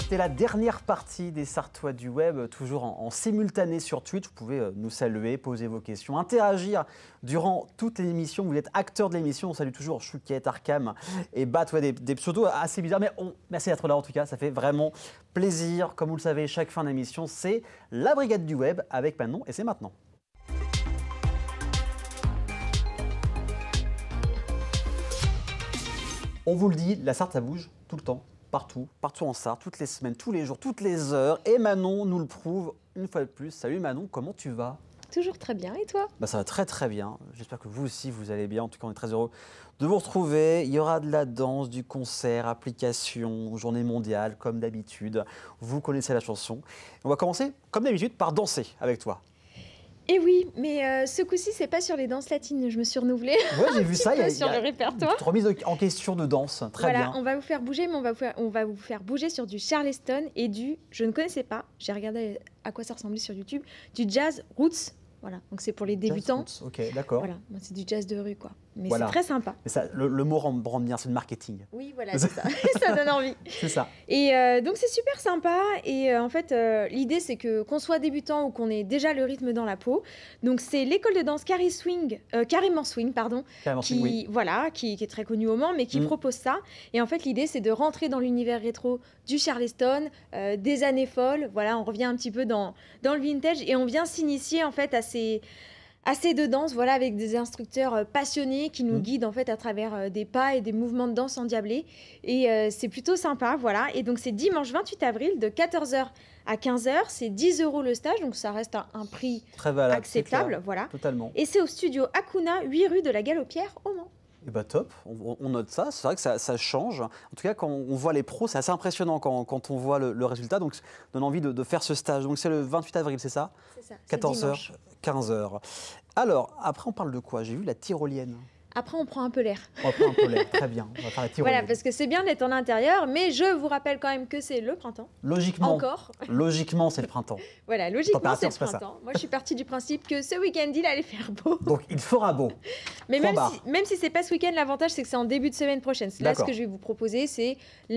C'était la dernière partie des Sartois du Web, toujours en, simultané sur Twitch. Vous pouvez euh, nous saluer, poser vos questions, interagir durant toute l'émission. Vous êtes acteur de l'émission. On salue toujours Chouquette, Arkham et Bat, toi des, pseudos assez bizarres. Mais merci d'être là en tout cas, ça fait vraiment plaisir. Comme vous le savez, chaque fin d'émission, c'est la Brigade du Web avec Manon et c'est maintenant. On vous le dit, la Sarthe, ça bouge tout le temps, partout, partout en Sarthe, toutes les semaines, tous les jours, toutes les heures. Et Manon nous le prouve une fois de plus. Salut Manon, comment tu vas Toujours très bien, et toi bah Ça va très très bien. J'espère que vous aussi vous allez bien. En tout cas, on est très heureux de vous retrouver. Il y aura de la danse, du concert, application, journée mondiale, comme d'habitude. Vous connaissez la chanson. On va commencer, comme d'habitude, par danser avec toi. Et eh oui, mais euh, ce coup-ci, c'est pas sur les danses latines. Je me suis renouvelée. Oui, j'ai vu ça. Il y a, sur le répertoire. remise en question de danse. Très voilà, On va vous faire bouger, mais on va, vous faire, on va vous faire bouger sur du Charleston et du. Je ne connaissais pas. J'ai regardé à quoi ça ressemblait sur YouTube. Du jazz roots. Voilà. Donc c'est pour les débutants. Jazz roots, ok, d'accord. Voilà. C'est du jazz de rue, quoi. Mais c'est très sympa. ça, le, mot rend bien, c'est le marketing. Oui, voilà, c'est ça. ça donne envie. C'est ça. Et euh, donc c'est super sympa. Et euh, en fait, euh, l'idée c'est que qu'on soit débutant ou qu'on ait déjà le rythme dans la peau. Donc c'est l'école de danse Carrie Swing, carrément Swing, pardon, qui voilà, qui, est très connue au Mans, mais qui mm. propose ça. Et en fait, l'idée c'est de rentrer dans l'univers rétro du Charleston, des années folles. Voilà, on revient un petit peu dans dans le vintage et on vient s'initier en fait à ces assez de danse, voilà, avec des instructeurs euh, passionnés qui nous mm. guident en fait à travers euh, des pas et des mouvements de danse endiablés. Et euh, c'est plutôt sympa, voilà. Et donc c'est dimanche 28 avril de 14h à 15h, c'est 10 euros le stage, donc ça reste un, prix Très acceptable, voilà. Et c'est au studio Akuna, 8 rue de la Galopière, au Mans. Et eh bah ben, top, on, note ça, c'est vrai que ça, change. En tout cas, quand on voit les pros, c'est assez impressionnant quand, on voit le, résultat. Donc, ça donne envie de, faire ce stage. Donc, c'est le 28 avril, c'est ça, ça. 14h, 15h. Alors, après, on parle de quoi J'ai vu la tyrolienne. Après, on prend un peu l'air. On prend un peu l'air, très bien. On va faire la tyrolienne. Voilà, parce que c'est bien d'être en intérieur, mais je vous rappelle quand même que c'est le printemps. Logiquement. Encore. Logiquement, c'est le printemps. voilà, logiquement, c'est le printemps. Moi, je suis partie du principe que ce week-end, il allait faire beau. Donc, il fera beau. mais même si, même si c'est pas ce week-end, l'avantage, c'est que c'est en début de semaine prochaine. Là, ce que je vais vous proposer, c'est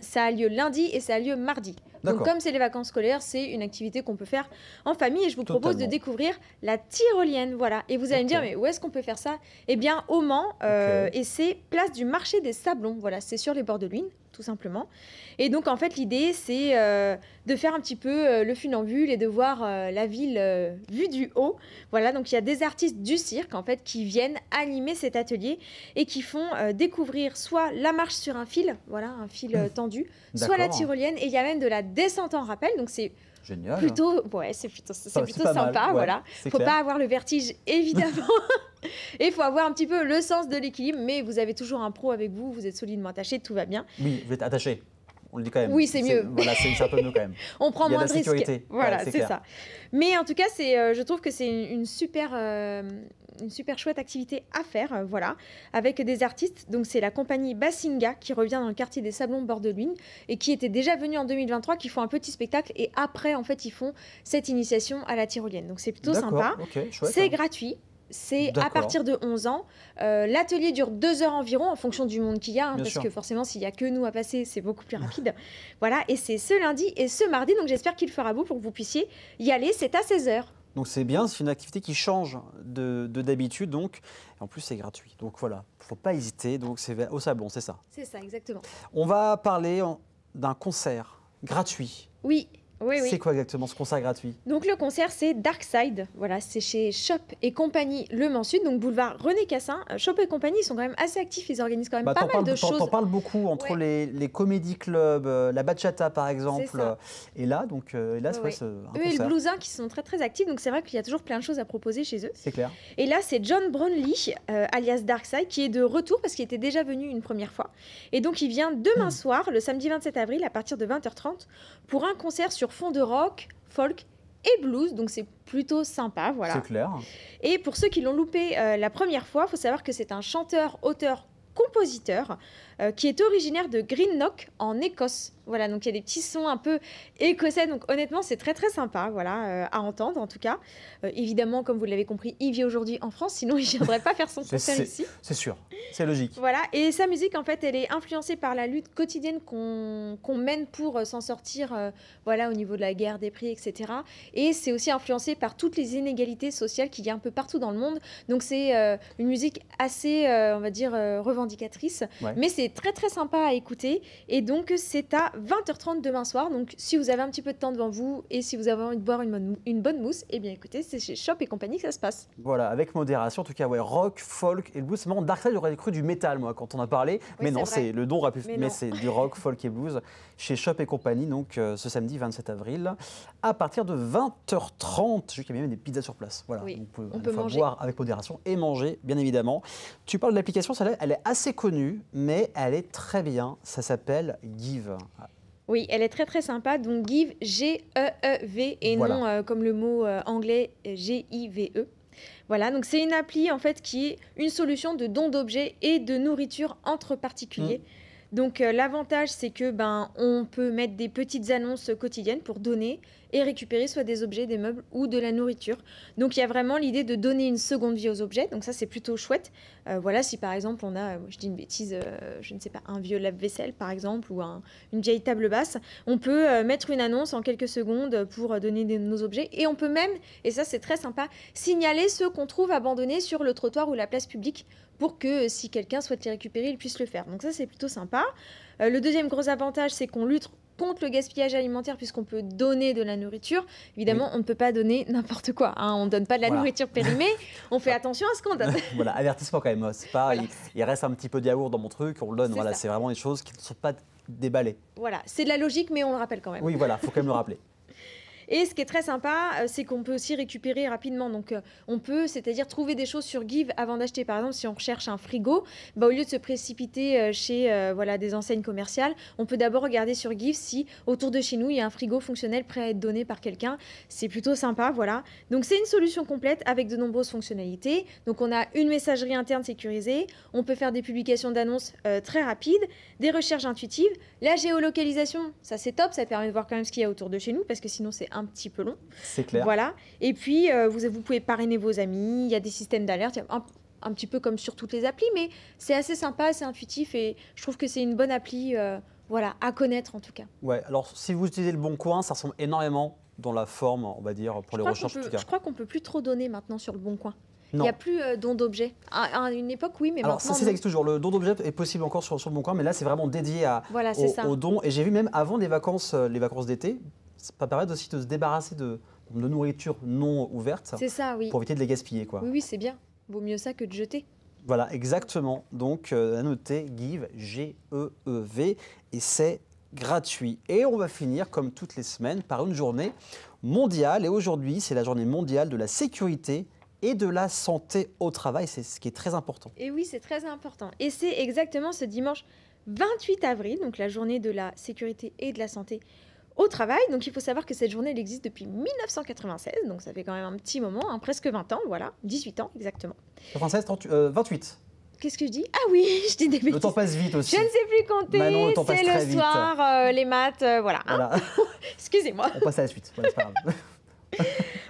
ça a lieu lundi et ça a lieu mardi. Donc comme c'est les vacances scolaires, c'est une activité qu'on peut faire en famille et je vous propose de découvrir la tyrolienne. Voilà. Et vous allez me dire, mais où est-ce qu'on peut faire ça Eh bien, au Mans, euh, et c'est place du marché des Sablons. Voilà, c'est sur les bords de l'Uine, tout simplement. Et donc, en fait, l'idée, c'est euh, de faire un petit peu euh, le funambule et de voir euh, la ville vue du haut. Voilà, donc il y a des artistes du cirque, en fait, qui viennent animer cet atelier et qui font découvrir soit la marche sur un fil, voilà, un fil mmh. tendu, soit la tyrolienne. Et il y a même de la descente en rappel, donc c'est Génial. Plutôt, ouais, c'est plutôt, sympa, voilà. Faut pas avoir le vertige, évidemment. Et faut avoir un petit peu le sens de l'équilibre, mais vous avez toujours un pro avec vous, vous êtes solidement attaché, tout va bien. Oui, vous êtes attaché on Oui, c'est mieux. Voilà, c'est un quand même. on prend moins de, risques. Voilà, c'est ça. Mais en tout cas, euh, je trouve que c'est une, super, euh, une super chouette activité à faire, euh, voilà, avec des artistes. Donc c'est la compagnie Bassinga qui revient dans le quartier des Sablons bord de et qui était déjà venue en 2023, qui font un petit spectacle et après, en fait, ils font cette initiation à la tyrolienne. Donc c'est plutôt sympa. c'est hein. gratuit c'est à partir de 11 ans. Euh, l'atelier dure deux heures environ en fonction du monde qu'il y a, hein, parce que forcément, s'il y a que nous à passer, c'est beaucoup plus rapide. voilà, et c'est ce lundi et ce mardi, donc j'espère qu'il fera beau pour que vous puissiez y aller. C'est à 16 heures. Donc c'est bien, c'est une activité qui change de d'habitude, donc en plus c'est gratuit. Donc voilà, faut pas hésiter. Donc c'est au sablon, c'est ça. C'est ça, exactement. On va parler d'un concert gratuit. Oui. C'est quoi exactement ce concert gratuit Donc le concert, c'est Darkside. Voilà, c'est chez Shop et compagnie Le Mans Sud, donc boulevard René Cassin. Euh, Shop et compagnie, sont quand même assez actifs, ils organisent quand même bah, pas mal de choses. T'en parle beaucoup entre les, les comédie clubs, euh, la bachata par exemple, euh, et là, donc là, c'est Eux et le Blousin qui sont très très actifs, donc c'est vrai qu'il y a toujours plein de choses à proposer chez eux. C'est clair. Et là, c'est John Brownlee, alias Darkside, qui est de retour parce qu'il était déjà venu une première fois. Et donc il vient demain hmm. soir, le samedi 27 avril, à partir de 20h30, pour un concert sur sur fond de rock, folk et blues, donc c'est plutôt sympa, voilà. C'est clair. Et pour ceux qui l'ont loupé euh, la première fois, faut savoir que c'est un chanteur, auteur, compositeur euh, qui est originaire de Greenock en Écosse. Voilà, donc il y a des petits sons un peu écossais. Donc honnêtement, c'est très très sympa, voilà, euh, à entendre en tout cas. Euh, évidemment, comme vous l'avez compris, il vit aujourd'hui en France, sinon il ne viendrait pas faire son concert ici. C'est sûr, c'est logique. Voilà, et sa musique, en fait, elle est influencée par la lutte quotidienne qu'on mène pour s'en sortir, voilà, au niveau de la guerre, des prix, etc. Et c'est aussi influencé par toutes les inégalités sociales qu'il y a un peu partout dans le monde. Donc c'est une musique assez, on va dire, revendicatrice, mais c'est très très sympa à écouter. Et donc c'est à 20h30 demain soir. Donc si vous avez un petit peu de temps devant vous et si vous avez envie de boire une bonne, une bonne mousse, et eh bien écoutez, c'est chez Shop et compagnie que ça se passe. Voilà, avec modération. En tout cas, ouais, rock, folk et blues. C'est marrant, Darkside, j'aurais cru du métal, moi, quand on a parlé. mais non, c'est le don rappel, mais, mais c'est du rock, folk et blues chez Shop et compagnie. Donc euh, ce samedi 27 avril à partir de 20h30. Je qu'il a même des pizzas sur place. Voilà, on peut, boire avec modération et manger, bien évidemment. Tu parles de l'application, celle elle est assez connue, mais elle est très bien. Ça s'appelle Give. Oui, elle est très très sympa. Donc Give, G-E-E-V, et non euh, comme le mot euh, anglais G-I-V-E. Voilà, donc c'est une appli en fait qui est une solution de don d'objets et de nourriture entre particuliers. Mm. Donc euh, l'avantage c'est que ben on peut mettre des petites annonces quotidiennes pour donner et récupérer soit des objets, des meubles ou de la nourriture. Donc il y a vraiment l'idée de donner une seconde vie aux objets. Donc ça c'est plutôt chouette. Euh, voilà si par exemple on a, euh, je dis une bêtise, je ne sais pas, un vieux lave-vaisselle par exemple ou une vieille table basse, on peut mettre une annonce en quelques secondes pour donner nos objets et on peut même, et ça c'est très sympa, signaler ceux qu'on trouve abandonnés sur le trottoir ou la place publique pour que euh, si quelqu'un souhaite les récupérer, il puisse le faire. Donc ça, c'est plutôt sympa. Euh, le deuxième gros avantage, c'est qu'on lutte contre le gaspillage alimentaire puisqu'on peut donner de la nourriture. Évidemment, on ne peut pas donner n'importe quoi. Hein. On ne donne pas de la nourriture périmée. on fait attention à ce qu'on donne. voilà, avertissement quand même. Hein. C'est pas, il, reste un petit peu de yaourt dans mon truc, on le donne. Voilà, c'est vraiment des choses qui ne sont pas déballées. Voilà, c'est de la logique, mais on le rappelle quand même. Oui, voilà, faut quand même le rappeler. Et ce qui est très sympa, euh, c'est qu'on peut aussi récupérer rapidement. Donc, euh, on peut, c'est-à-dire trouver des choses sur Give avant d'acheter. Par exemple, si on recherche un frigo, bah, au lieu de se précipiter euh, chez voilà, des enseignes commerciales, on peut d'abord regarder sur Give si autour de chez nous, il y a un frigo fonctionnel prêt à être donné par quelqu'un. C'est plutôt sympa, voilà. Donc, c'est une solution complète avec de nombreuses fonctionnalités. Donc, on a une messagerie interne sécurisée, on peut faire des publications d'annonces très rapides, des recherches intuitives. La géolocalisation, ça c'est top, ça permet de voir quand même ce qu'il y a autour de chez nous parce que sinon c'est un petit peu long. C'est clair. Voilà. Et puis, euh, vous, vous pouvez parrainer vos amis. Il y a des systèmes d'alerte. Un, petit peu comme sur toutes les applis, mais c'est assez sympa, c'est intuitif et je trouve que c'est une bonne appli. Euh, voilà, à connaître en tout cas. Ouais, alors si vous utilisez le bon coin, ça ressemble énormément dans la forme, on va dire, pour les recherches Je crois qu'on peut plus trop donner maintenant sur le bon coin. Non. Il n'y a plus euh, don d'objet. À, une époque, oui, mais Alors, Ça, existe toujours. Le don d'objet est possible encore sur, le bon coin, mais là, c'est vraiment dédié à, voilà, au, au don. Et j'ai vu même avant les vacances, les vacances d'été, ça permettre aussi de se débarrasser de, de nourriture non ouverte C'est ça, oui. pour éviter de les gaspiller. Quoi. Oui, oui, c'est bien. Vaut mieux ça que de jeter. Voilà, exactement. Donc, euh, à noter, Give, G-E-E-V, et c'est gratuit. Et on va finir, comme toutes les semaines, par une journée mondiale. Et aujourd'hui, c'est la journée mondiale de la sécurité et de la santé au travail. C'est ce qui est très important. Et oui, c'est très important. Et c'est exactement ce dimanche 28 avril, donc la journée de la sécurité et de la santé au travail. Donc il faut savoir que cette journée, elle existe depuis 1996, donc ça fait quand même un petit moment, hein, presque 20 ans, voilà, 18 ans exactement. Française, 28 euh, Qu'est-ce que je dis Ah oui, je dis des Le temps passe vite aussi. Je ne sais plus compter. c'est le soir, euh, les maths, euh, voilà. Hein. Excusez-moi. On passe à la suite. pas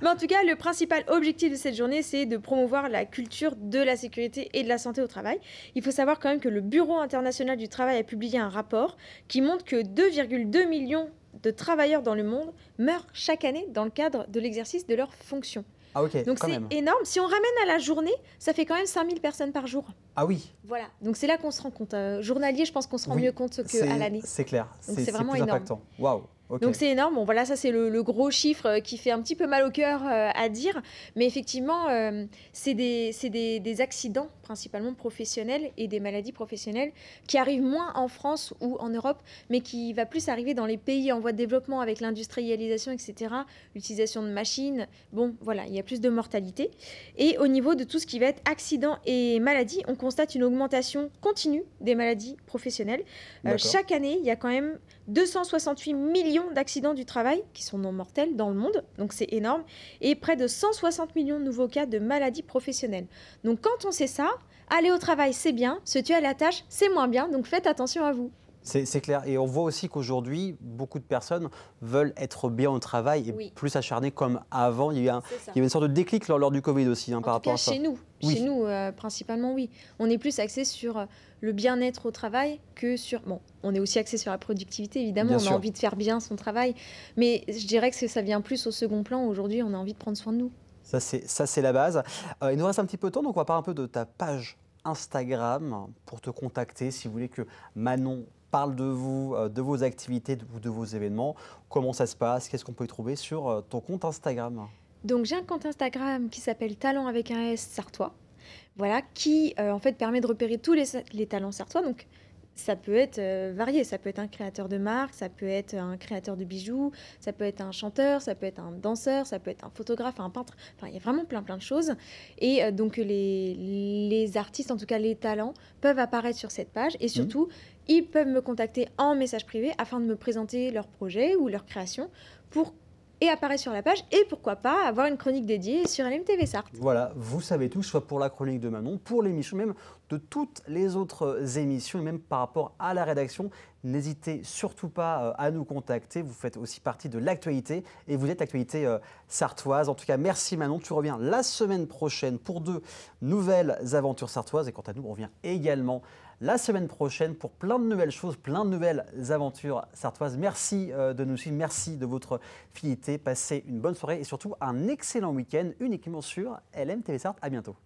Mais en tout cas, le principal objectif de cette journée, c'est de promouvoir la culture de la sécurité et de la santé au travail. Il faut savoir quand même que le Bureau international du travail a publié un rapport qui montre que 2,2 millions de travailleurs dans le monde meurent chaque année dans le cadre de l'exercice de leurs fonctions. Ah, Donc c'est énorme. Si on ramène à la journée, ça fait quand même 5000 personnes par jour. Ah oui. Voilà. Donc c'est là qu'on se rend compte. Euh, journalier, je pense qu'on se rend mieux compte qu'à l'année. C'est clair. C'est vraiment énorme. impactant. Waouh. Donc c'est énorme. Bon, voilà, ça c'est le, gros chiffre euh, qui fait un petit peu mal au cœur euh, à dire. Mais effectivement, euh, c'est des, accidents principalement professionnels et des maladies professionnelles qui arrivent moins en France ou en Europe, mais qui va plus arriver dans les pays en voie de développement avec l'industrialisation, etc., l'utilisation de machines. Bon, voilà, il y a plus de mortalité. Et au niveau de tout ce qui va être accidents et maladies, on constate une augmentation continue des maladies professionnelles. chaque année, il y a quand même 268 millions d'accidents du travail qui sont non mortels dans le monde, donc c'est énorme, et près de 160 millions de nouveaux cas de maladies professionnelles. Donc quand on sait ça, aller au travail c'est bien, se tuer à la tâche c'est moins bien, donc faites attention à vous. C'est clair. Et on voit aussi qu'aujourd'hui, beaucoup de personnes veulent être bien au travail et plus acharnées comme avant. Il y a, une sorte de déclic lors, du Covid aussi hein, par rapport à Chez nous, chez nous euh, principalement, oui. On est plus axé sur euh, le bien-être au travail que sur. Bon, on est aussi axé sur la productivité, évidemment. on a envie de faire bien son travail. Mais je dirais que ça vient plus au second plan. Aujourd'hui, on a envie de prendre soin de nous. Ça, c'est la base. Euh, il nous reste un petit peu de temps, donc on va parler un peu de ta page Instagram pour te contacter si vous voulez que Manon parle de vous, euh, de vos activités ou de vos événements. Comment ça se passe Qu'est-ce qu'on peut y trouver sur euh, ton compte Instagram Donc j'ai un compte Instagram qui s'appelle Talent avec un S Sartois, voilà, qui euh, en fait permet de repérer tous les, talents sartois. Donc ça peut être varié, ça peut être un créateur de marque, ça peut être un créateur de bijoux, ça peut être un chanteur, ça peut être un danseur, ça peut être un photographe, un peintre, enfin il y a vraiment plein plein de choses. Et donc les, artistes, en tout cas les talents, peuvent apparaître sur cette page et surtout ils peuvent me contacter en message privé afin de me présenter leur projet ou leur création pour et apparaître sur la page et pourquoi pas avoir une chronique dédiée sur LMTV Sartre. Voilà, vous savez tout, soit pour la chronique de Manon, pour l'émission, même de toutes les autres émissions même par rapport à la rédaction N'hésitez surtout pas euh, à nous contacter. Vous faites aussi partie de l'actualité et vous êtes l'actualité euh, sartoise. En tout cas, merci Manon. Tu reviens la semaine prochaine pour deux nouvelles aventures sartoises. Et quant à nous, on revient également la semaine prochaine pour plein de nouvelles choses, plein de nouvelles aventures sartoises. Merci euh, de nous suivre, merci de votre fidélité. Passez une bonne soirée et surtout un excellent week-end uniquement sur LMTV Sarthe. À bientôt.